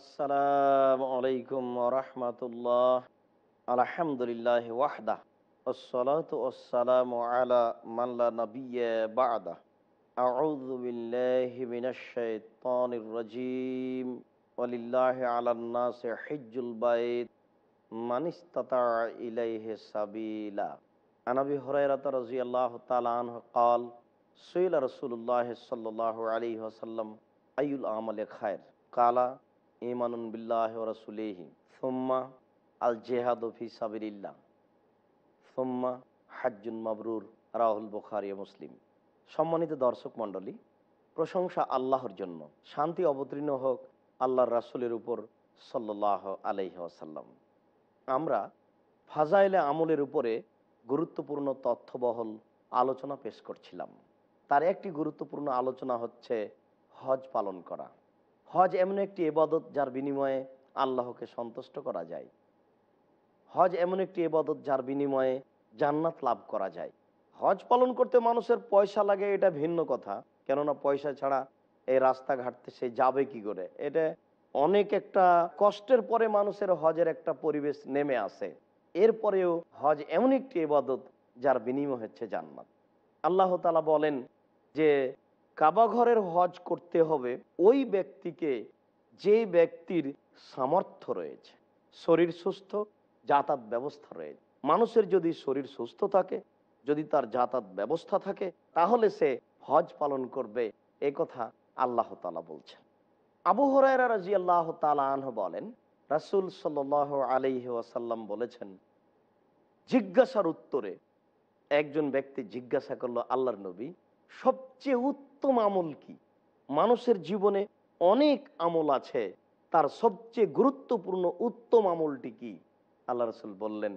আসসালামু আলাইকুম রহমতুল্লাহ আলহামদুলিল্লাহ ওয়াহদা والصلاة والسلام على من لا نبي بعده أعوذ بالله من الشيطان الرجيم ولله على الناس حج البيت من استطاع إليه سبيلا عن أبي هريرة رضي الله تعالى عنه ইমানুন বিল্লাহ রসুলেহি সোম্মা আল জেহাদ ফি সাবিল্লা সোম্মা হাজ্জুন মাবরুর রাহুল বুখারি মুসলিম সম্মানিত দর্শক মণ্ডলী প্রশংসা আল্লাহর জন্য শান্তি অবতীর্ণ হোক আল্লাহর রাসুলের উপর সাল্লাহ আলহি আসাল্লাম আমরা ফাজাইলে আমলের উপরে গুরুত্বপূর্ণ তথ্যবহল আলোচনা পেশ করছিলাম তার একটি গুরুত্বপূর্ণ আলোচনা হচ্ছে হজ পালন করা হজ এমন একটি এবাদত যার বিনিময়ে আল্লাহকে সন্তুষ্ট করা যায় হজ এমন একটি এবাদত যার বিনিময়ে জান্নাত লাভ করা যায় হজ পালন করতে মানুষের পয়সা লাগে এটা ভিন্ন কথা কেননা পয়সা ছাড়া এই রাস্তা ঘাটতে সে যাবে কি করে এটা অনেক একটা কষ্টের পরে মানুষের হজের একটা পরিবেশ নেমে আসে এরপরেও হজ এমন একটি এবাদত যার বিনিময় হচ্ছে জান্নাত আল্লাহ তালা বলেন যে কাবা ঘরের হজ করতে হবে ওই ব্যক্তিকে যে ব্যক্তির সামর্থ্য রয়েছে শরীর সুস্থ যাতায়াত ব্যবস্থা রয়েছে মানুষের যদি শরীর সুস্থ থাকে যদি তার যাতায়াত ব্যবস্থা থাকে তাহলে সে হজ পালন করবে এ কথা আল্লাহ তালা বলছেন আবু হরাইরা রাজি আল্লাহ আনহ বলেন রাসুল সাল আলাইহি ওয়াসাল্লাম বলেছেন জিজ্ঞাসার উত্তরে একজন ব্যক্তি জিজ্ঞাসা করলো আল্লাহর নবী সবচেয়ে উত্তম আমল কি মানুষের জীবনে অনেক আমল আছে তার সবচেয়ে গুরুত্বপূর্ণ উত্তম আমলটি কি আল্লাহ রসুল বললেন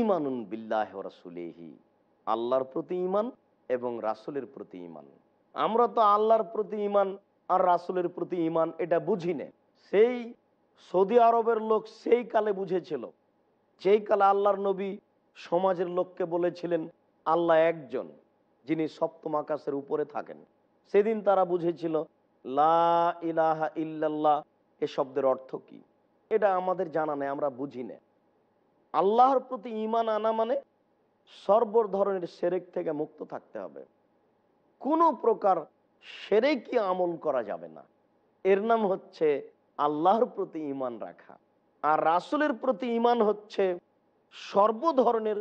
ইমানুন বিল্লাহ রাসুলেহি আল্লাহর প্রতি ইমান এবং রাসুলের প্রতি ইমান আমরা তো আল্লাহর প্রতি ইমান আর রাসুলের প্রতি ইমান এটা বুঝি না সেই সৌদি আরবের লোক সেই কালে বুঝেছিল যেই কালে আল্লাহর নবী সমাজের লোককে বলেছিলেন আল্লাহ একজন যিনি সপ্তম আকাশের উপরে থাকেন সেদিন তারা বুঝেছিল লা ইলাহা ইল্লাল্লাহ এ শব্দের অর্থ কি এটা আমাদের জানা নেই আমরা বুঝি না আল্লাহর প্রতি ইমান আনা মানে সর্ব ধরনের সেরেক থেকে মুক্ত থাকতে হবে কোনো প্রকার সেরেকি আমল করা যাবে না এর নাম হচ্ছে আল্লাহর প্রতি ইমান রাখা আর রাসুলের প্রতি ইমান হচ্ছে সর্ব ধরনের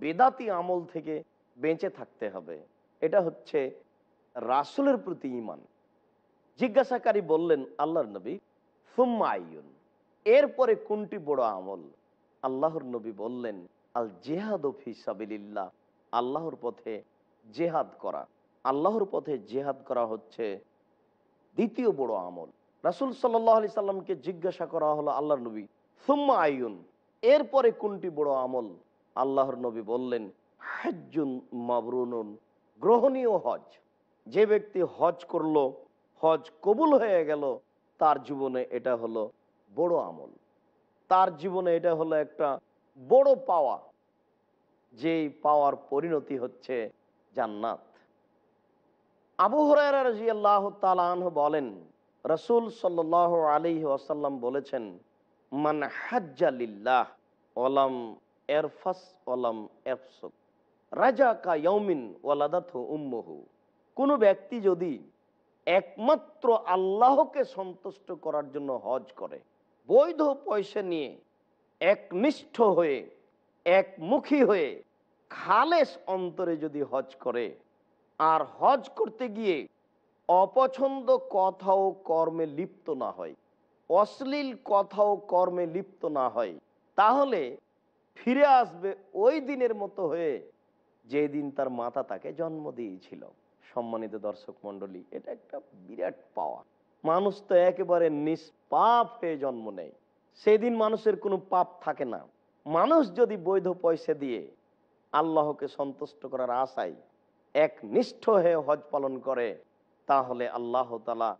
বেদাতি আমল থেকে বেঁচে থাকতে হবে এটা হচ্ছে রাসুলের প্রতি ইমান জিজ্ঞাসাকারী বললেন আল্লাহর নবী সুম্মা আইয়ুন এরপরে কোনটি বড় আমল আল্লাহর নবী বললেন আল জেহাদ ফিসাবিল্লাহ আল্লাহর পথে জেহাদ করা আল্লাহর পথে জেহাদ করা হচ্ছে দ্বিতীয় বড় আমল রাসুল সাল্লাহ আলি সাল্লামকে জিজ্ঞাসা করা হলো আল্লাহর নবী সুম্মা আইয়ুন এরপরে কোনটি বড় আমল আল্লাহর নবী বললেন হজ্জুন মাবরুনুন গ্রহণীয় হজ যে ব্যক্তি হজ করলো হজ কবুল হয়ে গেল তার জীবনে এটা হলো বড় আমল তার জীবনে এটা হলো একটা বড় পাওয়া যেই পাওয়ার পরিণতি হচ্ছে জান্নাত আবু হরাই আল্লাহ তালাহ বলেন রসুল সাল আলী আসাল্লাম বলেছেন মান হাজ্জালিল্লাহ ওলাম এরফাস ওলাম এফসুক রাজা কাউমিন ইয়মিন উম্মহু কোনো ব্যক্তি যদি একমাত্র আল্লাহকে সন্তুষ্ট করার জন্য হজ করে বৈধ পয়সা নিয়ে একনিষ্ঠ হয়ে একমুখী হয়ে খালেস অন্তরে যদি হজ করে আর হজ করতে গিয়ে অপছন্দ কথা ও কর্মে লিপ্ত না হয় অশ্লীল কথা ও কর্মে লিপ্ত না হয় তাহলে ফিরে আসবে ওই দিনের মতো হয়ে যেদিন তার মাতা তাকে জন্ম দিয়েছিল সম্মানিত দর্শক মন্ডলী এটা একটা বিরাট পাওয়া মানুষ তো একেবারে নিষ্পাপ হয়ে জন্ম নেয় সেদিন মানুষের কোনো পাপ থাকে না মানুষ যদি বৈধ পয়সা দিয়ে আল্লাহকে সন্তুষ্ট করার আশায় এক নিষ্ঠ হয়ে হজ পালন করে তাহলে আল্লাহ তালা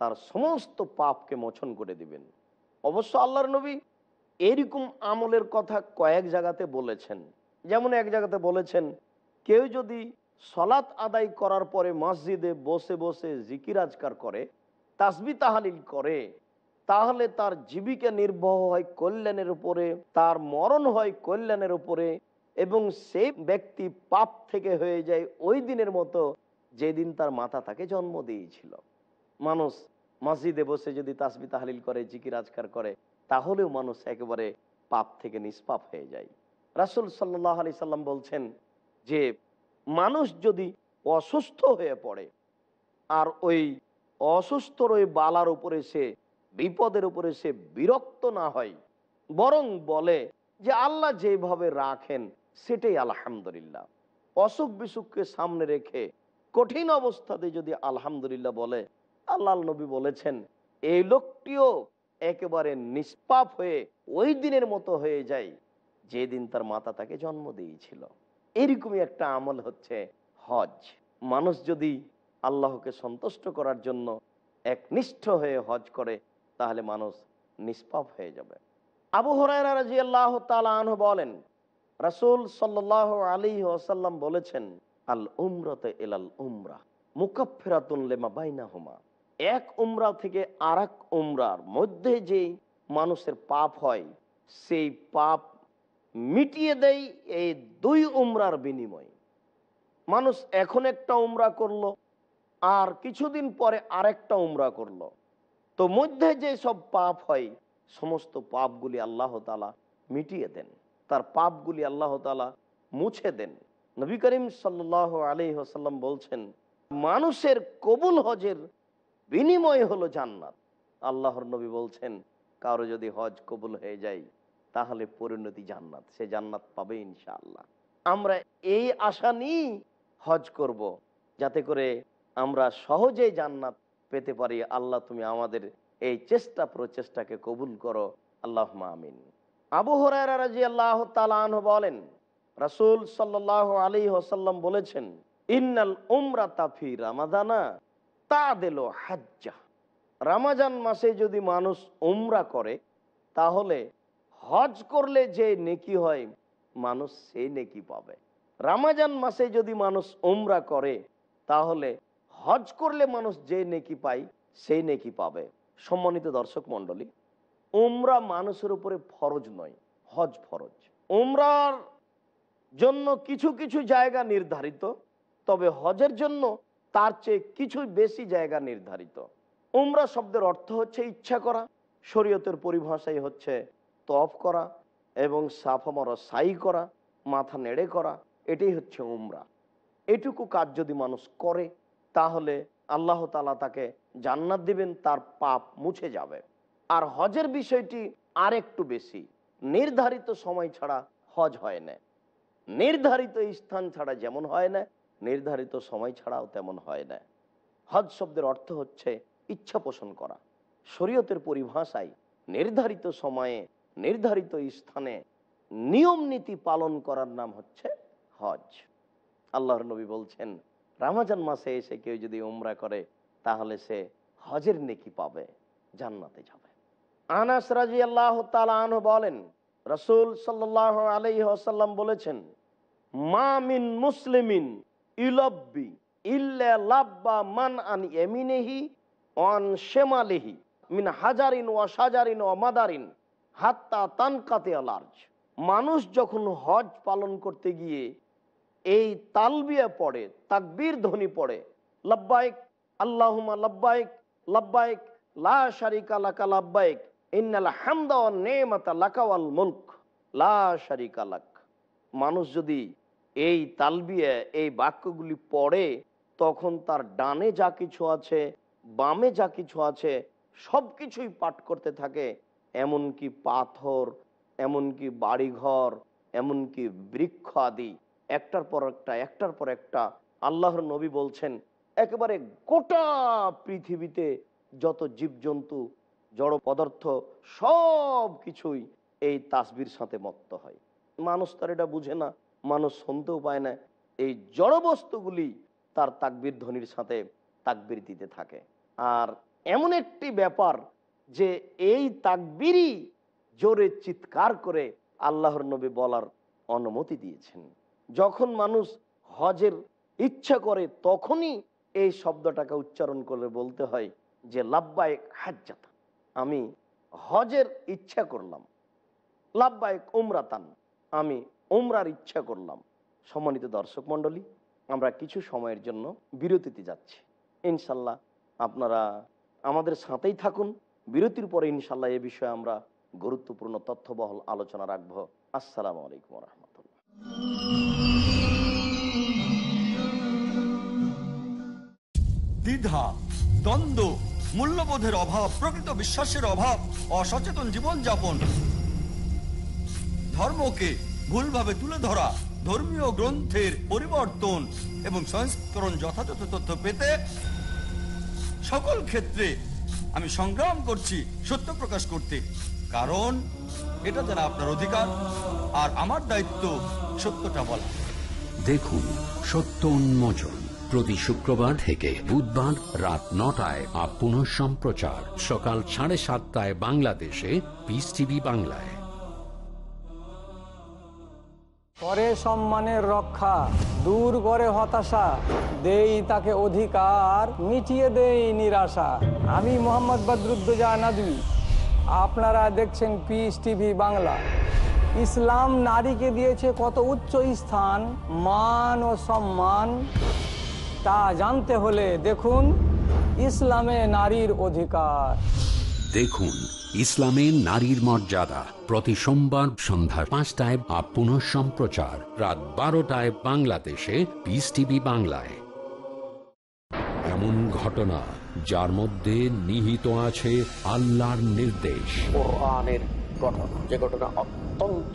তার সমস্ত পাপকে মোচন করে দিবেন অবশ্য আল্লাহর নবী এরকম আমলের কথা কয়েক জায়গাতে বলেছেন যেমন এক জায়গাতে বলেছেন কেউ যদি সলাৎ আদায় করার পরে মসজিদে বসে বসে জিকির আজকার করে তাসবি তাহালিল করে তাহলে তার জীবিকা নির্বাহ হয় কল্যাণের উপরে তার মরণ হয় কল্যাণের উপরে এবং সেই ব্যক্তি পাপ থেকে হয়ে যায় ওই দিনের মতো যেদিন তার মাথা তাকে জন্ম দিয়েছিল মানুষ মসজিদে বসে যদি তাসবি তাহালিল করে জিকির আজকার করে তাহলেও মানুষ একেবারে পাপ থেকে নিষ্পাপ হয়ে যায় রাসুল সাল্লাহ আলি সাল্লাম বলছেন যে মানুষ যদি অসুস্থ হয়ে পড়ে আর ওই অসুস্থ ওই বালার উপরে সে বিপদের উপরে সে বিরক্ত না হয় বরং বলে যে আল্লাহ যেভাবে রাখেন সেটাই আলহামদুলিল্লাহ অসুখ বিসুখকে সামনে রেখে কঠিন অবস্থাতে যদি আলহামদুলিল্লাহ বলে আল্লাহ নবী বলেছেন এই লোকটিও একেবারে নিষ্পাপ হয়ে ওই দিনের মতো হয়ে যায় যেদিন তার মাতা তাকে জন্ম দিয়েছিল এরকমই একটা আমল হচ্ছে হজ মানুষ যদি আল্লাহকে সন্তুষ্ট করার জন্য একনিষ্ঠ হয়ে হজ করে তাহলে মানুষ নিষ্পাপ হয়ে যাবে আবু হরাইরা রাজি বলেন রাসুল সাল্লাহ আলী ওসাল্লাম বলেছেন আল উমরতে এলাল উমরা মুকাফেরাতুল্লেমা বাইনা এক উমরা থেকে আরাক উমরার মধ্যে যে মানুষের পাপ হয় সেই পাপ মিটিয়ে দেয় এই দুই উমরার বিনিময় মানুষ এখন একটা উমরা করল আর কিছুদিন পরে আরেকটা উমরা করল তো মধ্যে যে সব পাপ হয় সমস্ত পাপগুলি আল্লাহ তালা মিটিয়ে দেন তার পাপগুলি আল্লাহ তালা মুছে দেন নবী করিম সাল্লাহ আলি হাসাল্লাম বলছেন মানুষের কবুল হজের বিনিময় হলো জান্নাত আল্লাহর নবী বলছেন কারো যদি হজ কবুল হয়ে যায় তাহলে পরিণতি জান্নাত সে জান্নাত পাবে ইনশাআল্লাহ আমরা এই আশা নিয়েই হজ করব। যাতে করে আমরা সহজেই জান্নাত পেতে পারি আল্লাহ তুমি আমাদের এই চেষ্টা প্রচেষ্টাকে কবুল করো আল্লাহ আমিন আবু হরাই আল্লাহ বলেন রাসুল সাল্লাহ আলী হাসাল্লাম বলেছেন ইন্নাল উমরা তাফি রামাদানা তা দিল হাজ্জা রামাজান মাসে যদি মানুষ উমরা করে তাহলে হজ করলে যে নেকি হয় মানুষ সেই নেকি পাবে রামাজান মাসে যদি মানুষ ওমরা করে তাহলে হজ করলে মানুষ যে নেকি পায় সেই নেকি পাবে সম্মানিত দর্শক মণ্ডলী ওমরা মানুষের উপরে ফরজ নয় হজ ফরজ ওমরার জন্য কিছু কিছু জায়গা নির্ধারিত তবে হজের জন্য তার চেয়ে কিছু বেশি জায়গা নির্ধারিত উমরা শব্দের অর্থ হচ্ছে ইচ্ছা করা শরীয়তের পরিভাষাই হচ্ছে তফ করা এবং সাফা মারা সাই করা মাথা নেড়ে করা এটাই হচ্ছে উমরা এটুকু কাজ যদি মানুষ করে তাহলে আল্লাহ তালা তাকে জান্নাত দিবেন তার পাপ মুছে যাবে আর হজের বিষয়টি আর একটু বেশি নির্ধারিত সময় ছাড়া হজ হয় না নির্ধারিত স্থান ছাড়া যেমন হয় না নির্ধারিত সময় ছাড়াও তেমন হয় না হজ শব্দের অর্থ হচ্ছে ইচ্ছা পোষণ করা শরীয়তের পরিভাষায় নির্ধারিত সময়ে নির্ধারিত স্থানে নিয়ম নীতি পালন করার নাম হচ্ছে হজ আল্লাহর নবী বলছেন রামাজান মাসে এসে কেউ যদি উমরা করে তাহলে সে হজের নেকি পাবে জান্নাতে যাবে আনাস রাজি আল্লাহ বলেন রসুল সাল্লাহ আলহি আসাল্লাম বলেছেন মা মিন মুসলিমিন ইলব্বি ইল্লা লাব্বা মান আন এমিনেহি অন শেমালিহি মিন হাজারিন ও সাজারিন ও মাদারিন হাত্তা আলার্জ মানুষ যখন হজ পালন করতে গিয়ে এই তালবিয়া পড়ে তাকবীর ধ্বনি পড়ে লব্বাইক আল্লাহুমা লব্বাইক লব্বাইক লা শারিকা লাকা লব্বাইক ইন্নাল হামদা ও নেমাতা লাকাওয়াল মুলক লা শারিকা লাক মানুষ যদি এই তালবিয়া এই বাক্যগুলি পড়ে তখন তার ডানে যা কিছু আছে বামে যা কিছু আছে সব কিছুই পাঠ করতে থাকে এমনকি পাথর এমনকি বাড়িঘর এমনকি বৃক্ষ আদি একটার পর একটা একটার পর একটা আল্লাহর নবী বলছেন একেবারে গোটা পৃথিবীতে যত জীবজন্তু জড় পদার্থ সব কিছুই এই তাসবির সাথে মত্ত হয় মানুষ তার এটা বুঝে না মানুষ শুনতেও পায় না এই জড় বস্তুগুলি তার তাকবির ধ্বনির সাথে তাকবির দিতে থাকে আর এমন একটি ব্যাপার যে এই তাকবিরই জোরে চিৎকার করে আল্লাহর নবী বলার অনুমতি দিয়েছেন যখন মানুষ হজের ইচ্ছা করে তখনই এই শব্দটাকে উচ্চারণ করে বলতে হয় যে লাভবায়ক হাজ্জাতা আমি হজের ইচ্ছা করলাম লাভবায়ক উমরাতান আমি উমরার ইচ্ছা করলাম সম্মানিত দর্শক মণ্ডলী আমরা কিছু সময়ের জন্য বিরতিতে যাচ্ছি ইনশাল্লাহ আপনারা আমাদের সাথেই থাকুন বিরতির পরে ইনশাল্লাহ এ বিষয়ে আমরা গুরুত্বপূর্ণ তথ্যবহল আলোচনা রাখব আসসালাম আলাইকুম রহমতুল্লাহ দ্বিধা দ্বন্দ্ব মূল্যবোধের অভাব প্রকৃত বিশ্বাসের অভাব অসচেতন জীবনযাপন ধর্মকে ভুলভাবে তুলে ধরা ধর্মীয় গ্রন্থের পরিবর্তন এবং সংস্করণ যথাযথ তথ্য পেতে সকল ক্ষেত্রে আমি সংগ্রাম করছি সত্য প্রকাশ করতে কারণ এটা তারা আপনার অধিকার আর আমার দায়িত্ব সত্যটা বলা দেখুন সত্য উন্মোচন প্রতি শুক্রবার থেকে বুধবার রাত নটায় আর পুনঃ সম্প্রচার সকাল সাড়ে সাতটায় বাংলাদেশে পিস টিভি বাংলায় করে সম্মানের রক্ষা দূর করে হতাশা দেই তাকে অধিকার মিটিয়ে দেই নিরাশা আমি মোহাম্মদ বদরুদ্দোজা নাদবি আপনারা দেখছেন পিস টিভি বাংলা ইসলাম নারীকে দিয়েছে কত উচ্চ স্থান মান ও সম্মান তা জানতে হলে দেখুন ইসলামে নারীর অধিকার দেখুন ইসলামে নারীর মর্যাদা প্রতি সোমবার সন্ধ্যা পাঁচটায় বা পুনঃ সম্প্রচার রাত বারোটায় বাংলাদেশে পিস টিভি বাংলায় এমন ঘটনা যার মধ্যে নিহিত আছে আল্লাহর নির্দেশ ও আনের ঘটনা যে ঘটনা অত্যন্ত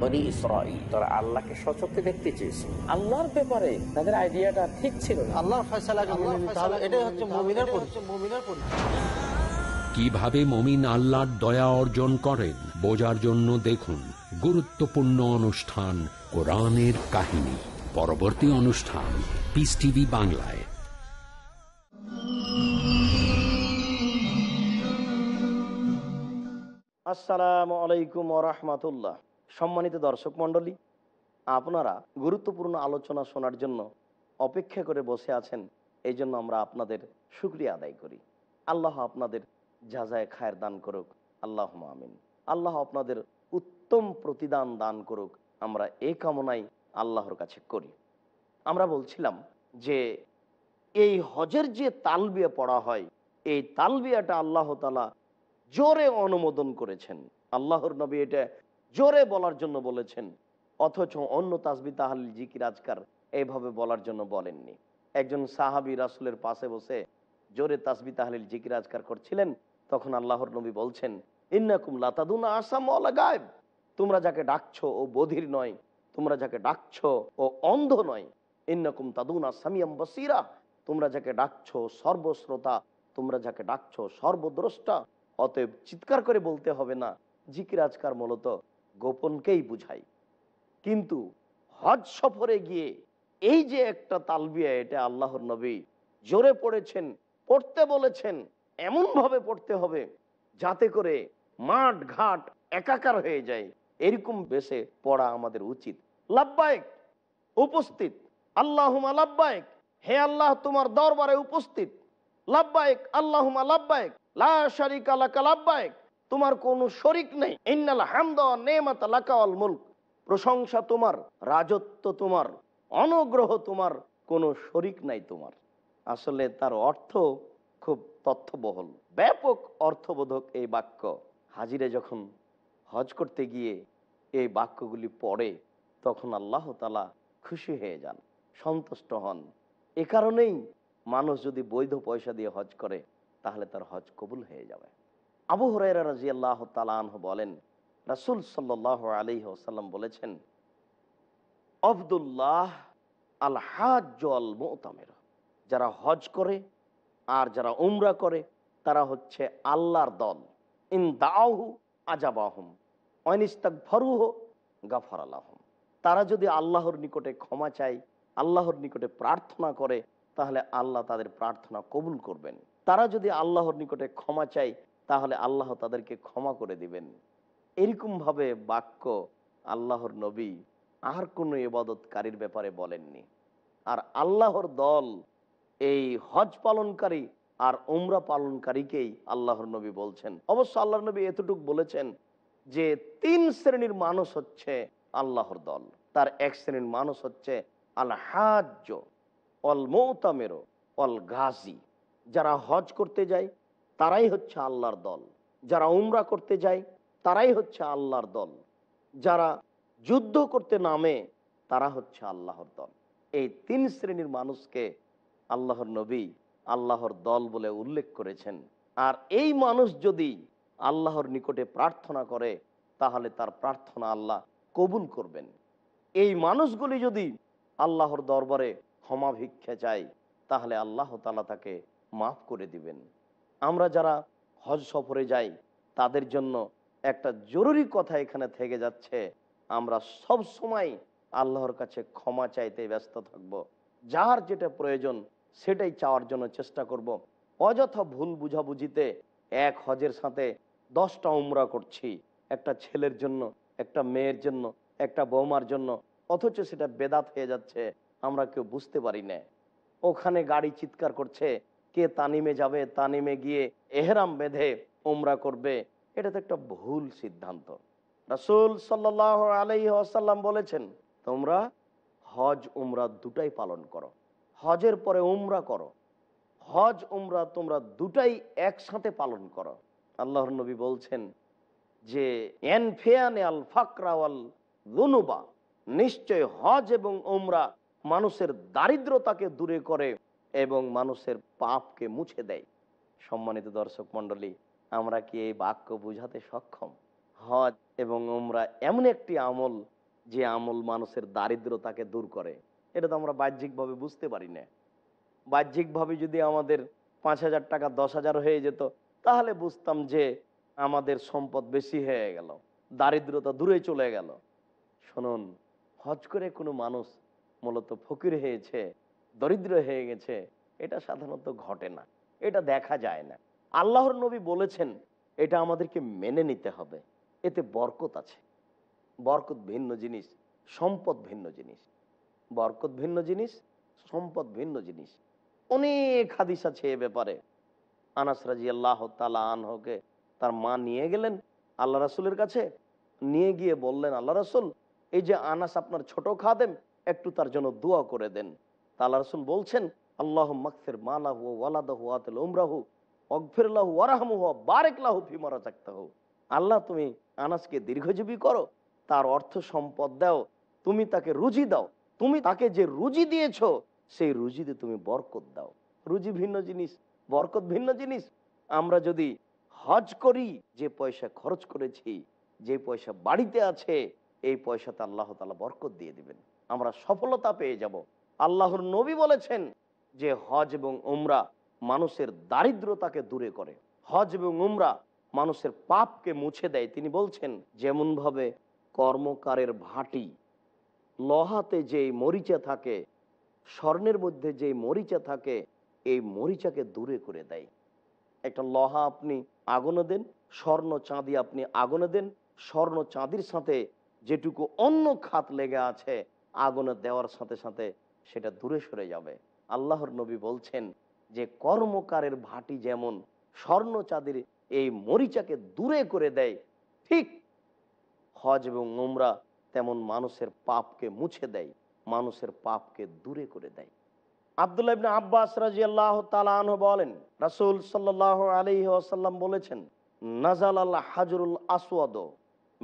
বনি ইসরাইল তারা আল্লাহকে সচক্ষে দেখতে চেয়েছিল আল্লাহর ব্যাপারে তাদের আইডিয়াটা ঠিক ছিল এটাই হচ্ছে কিভাবে মমিন আল্লাহর দয়া অর্জন করেন বোঝার জন্য দেখুন গুরুত্বপূর্ণ অনুষ্ঠান কোরআনের কাহিনী পরবর্তী অনুষ্ঠান পিস টিভি বাংলায় আসসালামু আলাইকুম ওরহমতুল্লাহ সম্মানিত দর্শক মণ্ডলী আপনারা গুরুত্বপূর্ণ আলোচনা শোনার জন্য অপেক্ষা করে বসে আছেন এই জন্য আমরা আপনাদের সুক্রিয়া আদায় করি আল্লাহ আপনাদের যাজায় খায়ের দান করুক আল্লাহ আমিন আল্লাহ আপনাদের উত্তম প্রতিদান দান করুক আমরা এই কামনাই আল্লাহর কাছে করি আমরা বলছিলাম যে এই হজের যে তালবিয়া পড়া হয় এই তালবিয়াটা আল্লাহ তালা জোরে অনুমোদন করেছেন আল্লাহর নবী এটা জোরে বলার জন্য বলেছেন অথচ অন্য তাসবি তাহাল জিকির আজকার এইভাবে বলার জন্য বলেননি একজন সাহাবি রাসুলের পাশে বসে জোরে তাসবি তাহালিল জিকির আজকার করছিলেন তখন আল্লাহর নবী বলছেন ইন্নাকুম লাতাদুন আসাম গায়েব তোমরা যাকে ডাকছো ও বধির নয় তোমরা যাকে ডাকছ ও অন্ধ নয় ইন্নাকুম তাদুন আসামিয়াম বসিরা তোমরা যাকে ডাকছ সর্বশ্রোতা তোমরা যাকে ডাকছ সর্বদ্রষ্টা অতএব চিৎকার করে বলতে হবে না জিকির আজকার মূলত গোপনকেই বুঝাই কিন্তু হজ সফরে গিয়ে এই যে একটা তালবিয়া এটা আল্লাহর নবী জোরে পড়েছেন পড়তে বলেছেন এমন ভাবে পড়তে হবে যাতে করে মাঠ ঘাট একাকার হয়ে যায় এরকম বেশে পড়া আমাদের উচিত লাভবায়ক উপস্থিত আল্লাহুমা লাভবায়ক হে আল্লাহ তোমার দরবারে উপস্থিত লাভবায়ক আল্লাহুমা লাভবায়ক লা শারিকা লাকা লাভবায়ক তোমার কোন শরিক নেই প্রশংসা তোমার রাজত্ব তোমার অনগ্রহ তোমার কোন শরিক নাই তোমার আসলে তার অর্থ খুব তথ্যবহল ব্যাপক অর্থবোধক এই বাক্য হাজিরে যখন হজ করতে গিয়ে এই বাক্যগুলি পড়ে তখন আল্লাহ আল্লাহতালা খুশি হয়ে যান সন্তুষ্ট হন এ কারণেই মানুষ যদি বৈধ পয়সা দিয়ে হজ করে তাহলে তার হজ কবুল হয়ে যাবে আবু হরাইরা রাজি আল্লাহ তালাহ বলেন রাসুল সাল্লাহ আলী আসাল্লাম বলেছেন আবদুল্লাহ আল যারা হজ করে আর যারা উমরা করে তারা হচ্ছে আল্লাহর দল ইন দাহু আজাবাহম অনিস্তাক ফরুহ গাফর আলাহম তারা যদি আল্লাহর নিকটে ক্ষমা চায় আল্লাহর নিকটে প্রার্থনা করে তাহলে আল্লাহ তাদের প্রার্থনা কবুল করবেন তারা যদি আল্লাহর নিকটে ক্ষমা চায় তাহলে আল্লাহ তাদেরকে ক্ষমা করে দিবেন এরকমভাবে বাক্য আল্লাহর নবী আর কোনো ইবাদতকারীর ব্যাপারে বলেননি আর আল্লাহর দল এই হজ পালনকারী আর উমরা পালনকারীকেই আল্লাহর নবী বলছেন অবশ্য আল্লাহর নবী এতটুক বলেছেন যে তিন শ্রেণীর মানুষ হচ্ছে আল্লাহর দল তার এক শ্রেণীর মানুষ হচ্ছে আল হাজ অল মৌতামেরো অল গাজী যারা হজ করতে যায় তারাই হচ্ছে আল্লাহর দল যারা উমরা করতে যায় তারাই হচ্ছে আল্লাহর দল যারা যুদ্ধ করতে নামে তারা হচ্ছে আল্লাহর দল এই তিন শ্রেণীর মানুষকে আল্লাহর নবী আল্লাহর দল বলে উল্লেখ করেছেন আর এই মানুষ যদি আল্লাহর নিকটে প্রার্থনা করে তাহলে তার প্রার্থনা আল্লাহ কবুল করবেন এই মানুষগুলি যদি আল্লাহর দরবারে ক্ষমা ভিক্ষা চায় তাহলে আল্লাহ তালা তাকে মাফ করে দিবেন আমরা যারা হজ সফরে যাই তাদের জন্য একটা জরুরি কথা এখানে থেকে যাচ্ছে আমরা সব সময় আল্লাহর কাছে ক্ষমা চাইতে ব্যস্ত থাকব। যার যেটা প্রয়োজন সেটাই চাওয়ার জন্য চেষ্টা করব। অযথা ভুল বুঝাবুঝিতে এক হজের সাথে দশটা উমরা করছি একটা ছেলের জন্য একটা মেয়ের জন্য একটা বৌমার জন্য অথচ সেটা বেদাত হয়ে যাচ্ছে আমরা কেউ বুঝতে পারি না ওখানে গাড়ি চিৎকার করছে কে তানিমে যাবে তানিমে গিয়ে এহরাম বেঁধে ওমরা করবে এটা তো একটা ভুল সিদ্ধান্ত রাসুল সাল্লাহ আলাই আসাল্লাম বলেছেন তোমরা হজ উমরা দুটাই পালন করো হজের পরে উমরা করো হজ উমরা তোমরা দুটাই একসাথে পালন করো আল্লাহর নবী বলছেন যে এনফেয়ানে আল ফাকরাওয়াল গুনুবা নিশ্চয় হজ এবং উমরা মানুষের দারিদ্রতাকে দূরে করে এবং মানুষের পাপকে মুছে দেয় সম্মানিত দর্শক মন্ডলী আমরা কি এই বাক্য বুঝাতে সক্ষম হজ হ্যাঁ, এবং ওমরা এমন একটি আমল যে আমল মানুষের দারিদ্রতাকে দূর করে এটা তো আমরা বাহ্যিকভাবে বুঝতে পারি না বাহ্যিকভাবে যদি আমাদের পাঁচ হাজার টাকা দশ হাজার হয়ে যেত তাহলে বুঝতাম যে আমাদের সম্পদ বেশি হয়ে গেল দারিদ্রতা দূরে চলে গেল শুনুন হজ করে কোনো মানুষ মূলত ফকির হয়েছে দরিদ্র হয়ে গেছে এটা সাধারণত ঘটে না এটা দেখা যায় না আল্লাহর নবী বলেছেন এটা আমাদেরকে মেনে নিতে হবে এতে বরকত আছে বরকত ভিন্ন জিনিস সম্পদ ভিন্ন জিনিস বরকত ভিন্ন জিনিস সম্পদ ভিন্ন জিনিস অনেক হাদিস আছে এ ব্যাপারে আনাস রাজি আল্লাহ তালা আনহকে তার মা নিয়ে গেলেন আল্লাহ রাসুলের কাছে নিয়ে গিয়ে বললেন আল্লাহ রাসুল এই যে আনাস আপনার ছোট খাদেম একটু তার জন্য দোয়া করে দেন তালা রসুল বলছেন আল্লাহ মাকফির মালাহু ওয়ালাদাহু আতল উমরাহু অগফিরলাহু ওয়ারাহমুহ বারেকলাহু ফিমারা চাকতাহু আল্লাহ তুমি আনাসকে দীর্ঘজীবী করো তার অর্থ সম্পদ দাও তুমি তাকে রুজি দাও তুমি তাকে যে রুজি দিয়েছ সেই রুজিতে তুমি বরকত দাও রুজি ভিন্ন জিনিস বরকত ভিন্ন জিনিস আমরা যদি হজ করি যে পয়সা খরচ করেছি যে পয়সা বাড়িতে আছে এই পয়সাতে আল্লাহ তালা বরকত দিয়ে দিবেন আমরা সফলতা পেয়ে যাব আল্লাহর নবী বলেছেন যে হজ এবং উমরা মানুষের দারিদ্রতাকে দূরে করে হজ এবং উমরা মানুষের পাপকে মুছে দেয় তিনি বলছেন যেমনভাবে কর্মকারের ভাটি লহাতে যে মরিচা থাকে স্বর্ণের মধ্যে যে মরিচা থাকে এই মরিচাকে দূরে করে দেয় একটা লহা আপনি আগুনে দেন স্বর্ণ চাঁদি আপনি আগুনে দেন স্বর্ণ চাঁদির সাথে যেটুকু অন্য খাত লেগে আছে আগুনে দেওয়ার সাথে সাথে সেটা দূরে সরে যাবে আল্লাহর নবী বলছেন যে কর্মকারের ভাটি যেমন স্বর্ণ চাঁদের এই মরিচাকে দূরে করে দেয় ঠিক হজ এবং উমরা তেমন মানুষের পাপকে মুছে দেয় মানুষের পাপকে দূরে করে দেয় আবদুল্লাহ ইবনা আব্বাস রাজি আল্লাহ তালাহ বলেন রাসুল সাল্লাহ আলহি আসাল্লাম বলেছেন নাজাল আল্লাহ হাজরুল আসওয়াদ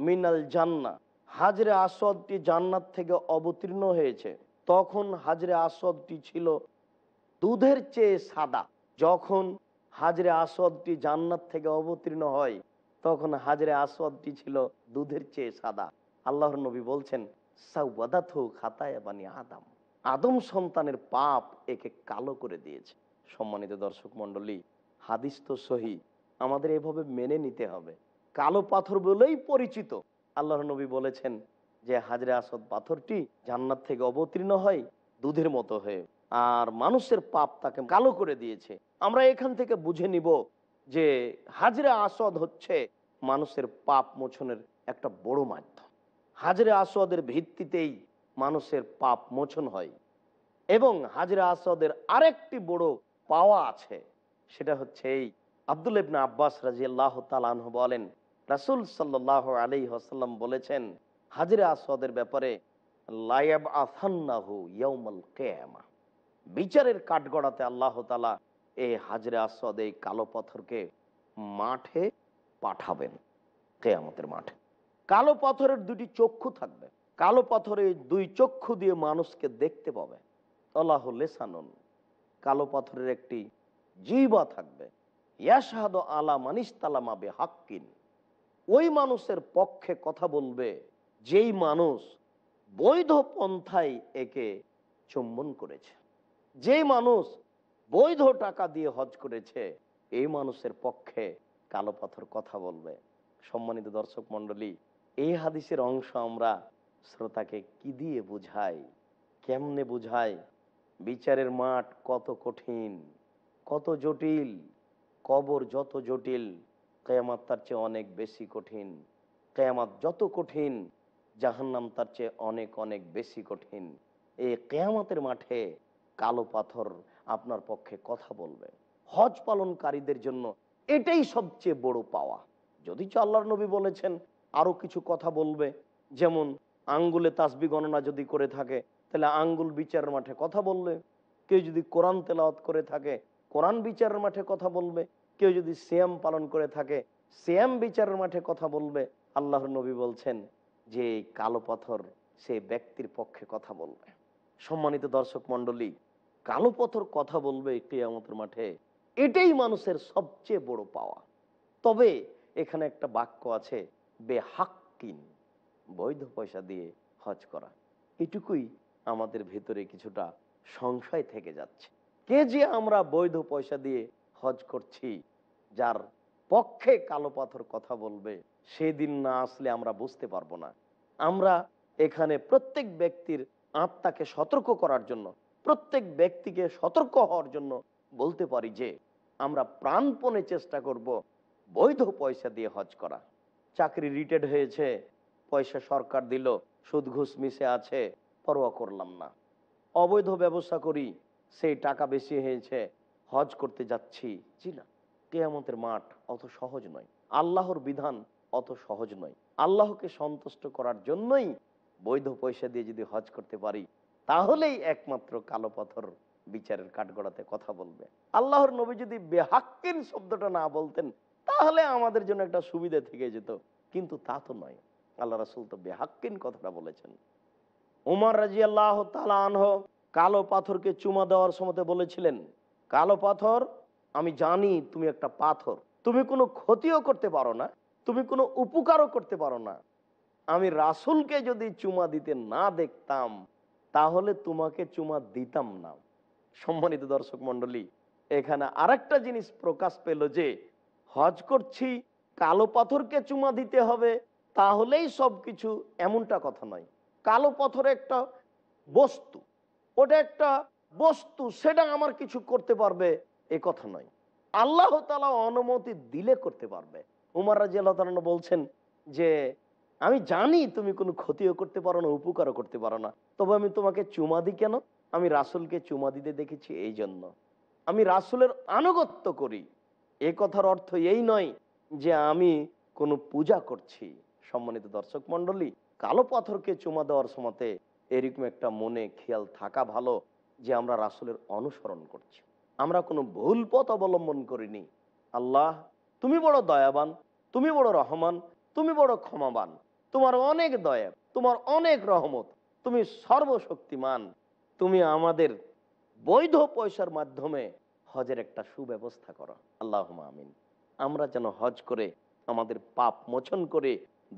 মিনাল জান্না হাজরে আসওয়াদটি জান্নাত থেকে অবতীর্ণ হয়েছে তখন হাজরে আসদটি ছিল দুধের চেয়ে সাদা যখন হাজরে আসদটি জান্নাত থেকে অবতীর্ণ হয় তখন হাজরে আসদটি ছিল দুধের চেয়ে সাদা আল্লাহর নবী বলছেন আদম আদম সন্তানের পাপ একে কালো করে দিয়েছে সম্মানিত দর্শক মন্ডলী হাদিস তো সহি আমাদের এভাবে মেনে নিতে হবে কালো পাথর বলেই পরিচিত আল্লাহর নবী বলেছেন যে হাজরে আসদ পাথরটি জান্নাত থেকে অবতীর্ণ হয় দুধের মতো হয়ে আর মানুষের পাপ তাকে কালো করে দিয়েছে আমরা এখান থেকে বুঝে নিব যে হাজরে আসদ হচ্ছে মানুষের পাপ মোছনের একটা বড় মাধ্যম হাজরে আসদের ভিত্তিতেই মানুষের পাপ মোছন হয় এবং হাজরে আসদের আরেকটি বড় পাওয়া আছে সেটা হচ্ছে এই আবদুল ইবনা আব্বাস রাজিয়াল্লাহ তালাহ বলেন রাসুল সাল্লাহ আলী হাসাল্লাম বলেছেন হাজিরা আসাদের ব্যাপারে লায়াব আসান্নাহু ইয়ৌমল বিচারের কাঠগড়াতে আল্লাহ তালা এই হাজরে আসাদ এই কালো পাথরকে মাঠে পাঠাবেন কেয়ামতের মাঠে কালো পাথরের দুটি চক্ষু থাকবে কালো পাথরে দুই চক্ষু দিয়ে মানুষকে দেখতে পাবে আল্লাহ লেসানন কালো পাথরের একটি জিবা থাকবে ইয়াশাহাদ আলা মানিস তালামাবে হাক্কিন ওই মানুষের পক্ষে কথা বলবে যেই মানুষ বৈধ পন্থায় একে চুম্বন করেছে যেই মানুষ বৈধ টাকা দিয়ে হজ করেছে এই মানুষের পক্ষে কালো পাথর কথা বলবে সম্মানিত দর্শক মন্ডলী এই হাদিসের অংশ আমরা শ্রোতাকে কি দিয়ে বুঝাই কেমনে বুঝাই বিচারের মাঠ কত কঠিন কত জটিল কবর যত জটিল কেয়ামাত তার চেয়ে অনেক বেশি কঠিন কেয়ামাত যত কঠিন জাহান্নাম তার চেয়ে অনেক অনেক বেশি কঠিন এই কেয়ামতের মাঠে কালো পাথর আপনার পক্ষে কথা বলবে হজ পালনকারীদের জন্য এটাই সবচেয়ে বড় পাওয়া যদি আল্লাহর নবী বলেছেন আরো কিছু কথা বলবে যেমন আঙ্গুলে তাসবি গণনা যদি করে থাকে তাহলে আঙ্গুল বিচারের মাঠে কথা বলবে কেউ যদি কোরআন তেলাওয়াত করে থাকে কোরআন বিচারের মাঠে কথা বলবে কেউ যদি শ্যাম পালন করে থাকে শ্যাম বিচারের মাঠে কথা বলবে আল্লাহর নবী বলছেন যে কালো পাথর সে ব্যক্তির পক্ষে কথা বলবে সম্মানিত দর্শক মন্ডলী কালো পাথর কথা বলবে আমাদের মাঠে এটাই মানুষের সবচেয়ে বড় পাওয়া তবে এখানে একটা বাক্য আছে বেহাক্কিন বৈধ পয়সা দিয়ে হজ করা এটুকুই আমাদের ভেতরে কিছুটা সংশয় থেকে যাচ্ছে কে যে আমরা বৈধ পয়সা দিয়ে হজ করছি যার পক্ষে কালো পাথর কথা বলবে সেদিন না আসলে আমরা বুঝতে পারবো না আমরা এখানে প্রত্যেক ব্যক্তির আত্মাকে সতর্ক করার জন্য প্রত্যেক ব্যক্তিকে সতর্ক হওয়ার জন্য বলতে পারি যে আমরা প্রাণপণে চেষ্টা করব বৈধ পয়সা দিয়ে হজ করা চাকরি রিটেড হয়েছে পয়সা সরকার দিল সুদ ঘুষ মিশে আছে পরোয়া করলাম না অবৈধ ব্যবসা করি সেই টাকা বেশি হয়েছে হজ করতে যাচ্ছি জি না কেয়ামতের মাঠ অত সহজ নয় আল্লাহর বিধান অত সহজ নয় আল্লাহকে সন্তুষ্ট করার জন্যই বৈধ পয়সা দিয়ে যদি হজ করতে পারি তাহলেই একমাত্র কালো পাথর বিচারের কাঠগড়াতে কথা বলবে আল্লাহর নবী যদি বেহাক্কিন শব্দটা না বলতেন তাহলে আমাদের জন্য একটা সুবিধা থেকে যেত কিন্তু তা তো নয় আল্লাহ রাসুল তো বেহাক্কিন কথাটা বলেছেন উমার রাজি আল্লাহ তালা আনহ কালো পাথরকে চুমা দেওয়ার সময় বলেছিলেন কালো পাথর আমি জানি তুমি একটা পাথর তুমি কোনো ক্ষতিও করতে পারো না তুমি কোনো উপকারও করতে পারো না আমি রাসুলকে যদি চুমা দিতে না দেখতাম তাহলে তোমাকে চুমা দিতাম না সম্মানিত দর্শক মন্ডলী এখানে আরেকটা জিনিস প্রকাশ পেল যে হজ করছি কালো পাথরকে চুমা দিতে হবে তাহলেই সব কিছু এমনটা কথা নয় কালো পাথর একটা বস্তু ওটা একটা বস্তু সেটা আমার কিছু করতে পারবে এ কথা নয় আল্লাহ তালা অনুমতি দিলে করতে পারবে উমার রাজি আল্লাহ বলছেন যে আমি জানি তুমি কোনো ক্ষতিও করতে পারো না উপকারও করতে পারো না তবে আমি তোমাকে চুমা দিই কেন আমি রাসুলকে চুমা দিতে দেখেছি এই জন্য আমি রাসুলের আনুগত্য করি এ কথার অর্থ এই নয় যে আমি কোনো পূজা করছি সম্মানিত দর্শক মন্ডলী কালো পাথরকে চুমা দেওয়ার সময়তে এরকম একটা মনে খেয়াল থাকা ভালো যে আমরা রাসুলের অনুসরণ করছি আমরা কোনো ভুল পথ অবলম্বন করিনি আল্লাহ তুমি বড় দয়াবান তুমি বড় রহমান তুমি বড় ক্ষমাবান তোমার অনেক দয়া তোমার অনেক রহমত তুমি সর্বশক্তিমান তুমি আমাদের বৈধ পয়সার মাধ্যমে হজের একটা সুব্যবস্থা করো আল্লাহ আমিন আমরা যেন হজ করে আমাদের পাপ মোচন করে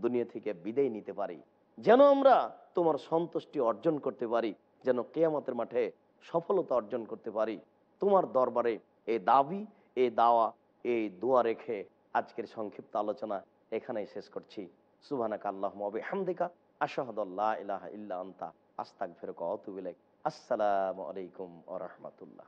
দুনিয়া থেকে বিদায় নিতে পারি যেন আমরা তোমার সন্তুষ্টি অর্জন করতে পারি যেন কেয়ামতের মাঠে সফলতা অর্জন করতে পারি তোমার দরবারে এই দাবি এই দাওয়া এই দোয়া রেখে আজকের সংক্ষিপ্ত আলোচনা এখানেই শেষ করছি সুবানাক আল্লাহ মবে হামদিকা আশাহদুল্লাহ ইলাহ আস্তাক ফেরক অতুবিল আসসালামু আলাইকুম আ রহমতুল্লাহ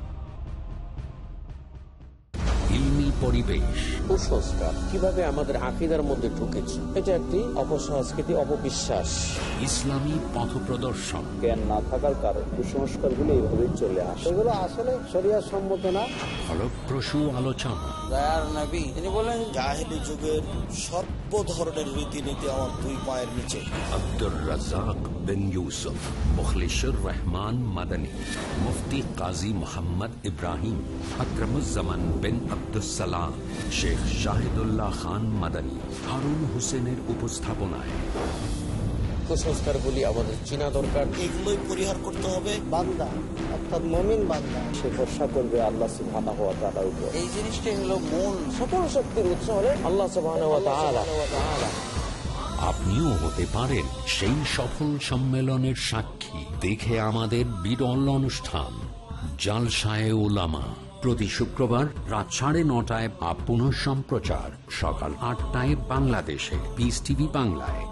পরিবেশ কুসংস্কার কিভাবে আমাদের আকিদার মধ্যে ঢুকেছে এটা একটি অপসংস্কৃতি অপবিশ্বাস ইসলামী পথ প্রদর্শন জ্ঞান না থাকার কারণে কুসংস্কার গুলো এইভাবে চলে আসে এগুলো আসলে শরিয়া সম্মত না ফলপ্রসূ আলোচনা বলেন জাহেলি যুগের সর্ব ধরনের রীতিনীতি আমার দুই পায়ের নিচে আব্দুর রাজাক বিন ইউসুফ মুখলিশুর রহমান মাদানী মুফতি কাজী মোহাম্মদ ইব্রাহিম আকরমুজামান বিন আব্দুসালাম শেখ শাহিদুল্লাহ খান মাদানী হারুন হোসেনের উপস্থাপনায় কুসংস্কার কুসংস্কারগুলি আমাদের চীনা দরকার এগুলোই পরিহার করতে হবে বান্দা অর্থাৎ মমিন বান্দা সে ভরসা করবে আল্লাহ সুবহানাহু ওয়া তাআলার উপর এই জিনিসটাই হলো মূল সকল শক্তির উৎস হলো আল্লাহ সুবহানাহু ওয়া তাআলা আপনিও হতে পারেন সেই সফল সম্মেলনের সাক্ষী দেখে আমাদের বিরল অনুষ্ঠান জালসায় ওলামা প্রতি শুক্রবার রাত সাড়ে নটায় আপ সম্প্রচার সকাল আটটায় বাংলাদেশে পিস টিভি বাংলায়